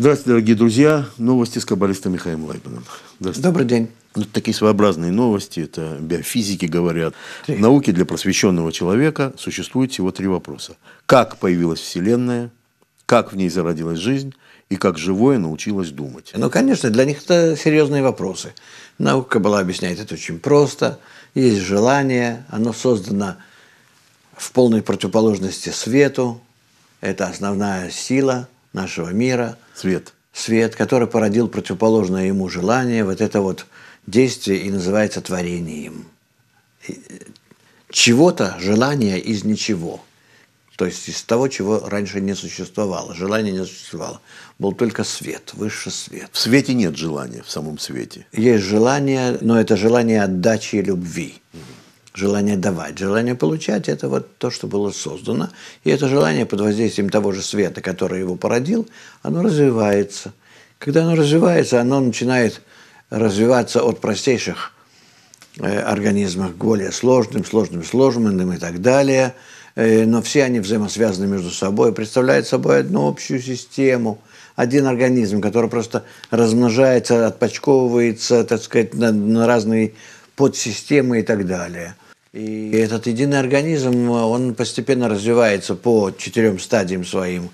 Здравствуйте, дорогие друзья. Новости с каббалистом Михаилом Лайбаном. Добрый день. Ну, это такие своеобразные новости, это биофизики говорят. В науке для просвещенного человека существует всего три вопроса. Как появилась Вселенная, как в ней зародилась жизнь и как живое научилось думать. Ну, конечно, для них это серьезные вопросы. Наука была объясняет это очень просто. Есть желание, оно создано в полной противоположности свету. Это основная сила – нашего мира. Свет. Свет, который породил противоположное ему желание, вот это вот действие и называется творением. Э, чего-то, желание из ничего. То есть из того, чего раньше не существовало. Желание не существовало. Был только свет, высший свет. В свете нет желания, в самом свете. Есть желание, но это желание отдачи и любви. Угу. Желание давать, желание получать – это вот то, что было создано. И это желание под воздействием того же света, который его породил, оно развивается. Когда оно развивается, оно начинает развиваться от простейших э, организмов к более сложным, сложным, сложным и так далее. Э, но все они взаимосвязаны между собой, представляют собой одну общую систему – один организм, который просто размножается, отпочковывается, так сказать, на, на разные подсистемы и так далее – и этот единый организм, он постепенно развивается по четырем стадиям своим,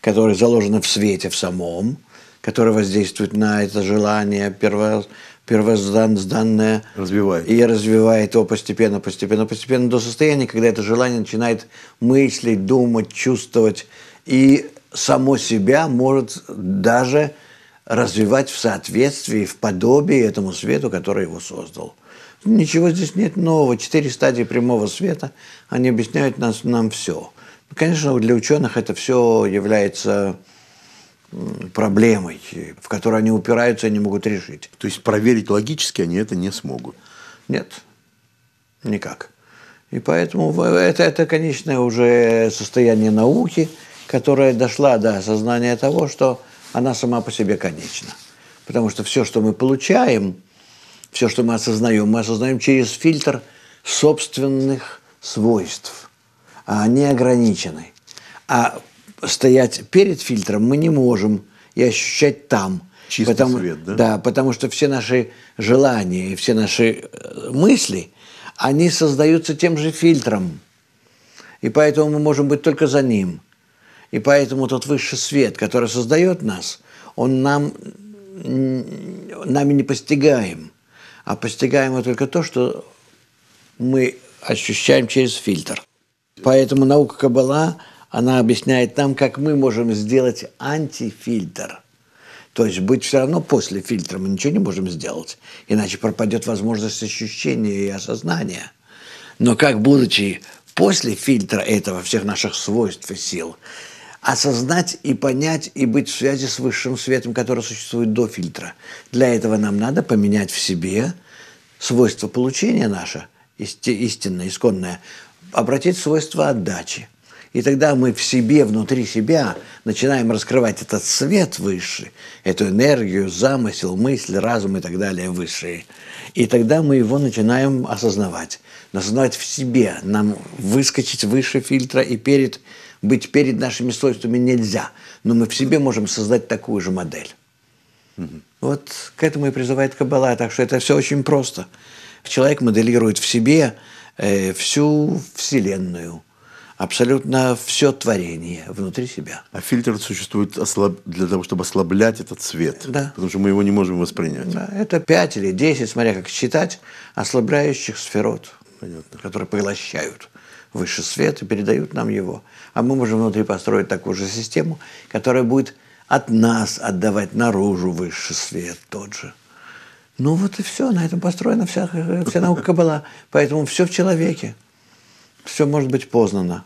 которые заложены в свете в самом, которые воздействуют на это желание перво, первозданное. Развивает. И развивает его постепенно, постепенно, постепенно до состояния, когда это желание начинает мыслить, думать, чувствовать. И само себя может даже развивать в соответствии, в подобии этому свету, который его создал. Ничего здесь нет нового. Четыре стадии прямого света, они объясняют нас, нам все. Конечно, для ученых это все является проблемой, в которой они упираются и не могут решить. То есть проверить логически они это не смогут? Нет, никак. И поэтому это, это конечное уже состояние науки, которая дошла до осознания того, что она сама по себе конечна. Потому что все, что мы получаем, все, что мы осознаем, мы осознаем через фильтр собственных свойств. А они ограничены. А стоять перед фильтром мы не можем и ощущать там. Чистый потому, свет, да? Да, потому что все наши желания и все наши э, мысли, они создаются тем же фильтром. И поэтому мы можем быть только за ним – и поэтому тот высший свет, который создает нас, он нам, нами не постигаем, а постигаемо только то, что мы ощущаем через фильтр. Поэтому наука кабала она объясняет нам, как мы можем сделать антифильтр. То есть быть все равно после фильтра мы ничего не можем сделать, иначе пропадет возможность ощущения и осознания. Но как будучи после фильтра этого всех наших свойств и сил, осознать и понять и быть в связи с высшим светом, который существует до фильтра. Для этого нам надо поменять в себе свойство получения наше, истинное, исконное, обратить свойство отдачи – и тогда мы в себе, внутри себя, начинаем раскрывать этот свет высший, эту энергию, замысел, мысль, разум и так далее высшие. И тогда мы его начинаем осознавать. Осознавать в себе. Нам выскочить выше фильтра и перед, быть перед нашими свойствами нельзя. Но мы в себе можем создать такую же модель. Угу. Вот к этому и призывает Каббала. Так что это все очень просто. Человек моделирует в себе э, всю Вселенную – абсолютно все творение внутри себя. А фильтр существует ослаб... для того, чтобы ослаблять этот свет, да. потому что мы его не можем воспринять. Да, это 5 или 10, смотря как считать, ослабляющих сферот, Понятно. которые поглощают высший свет и передают нам его. А мы можем внутри построить такую же систему, которая будет от нас отдавать наружу высший свет тот же. Ну вот и все, на этом построена вся, э, вся наука была. Поэтому все в человеке все может быть познано.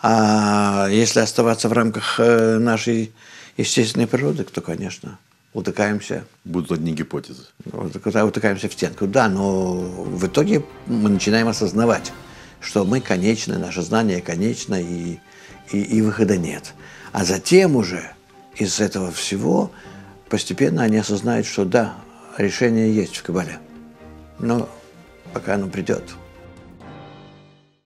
А если оставаться в рамках э, нашей естественной природы, то, конечно, утыкаемся. Будут одни гипотезы. Утыкаемся в стенку, да, но в итоге мы начинаем осознавать, что мы конечны, наше знание конечно, и, и, и выхода нет. А затем уже из этого всего постепенно они осознают, что да, решение есть в Кабале, но пока оно придет –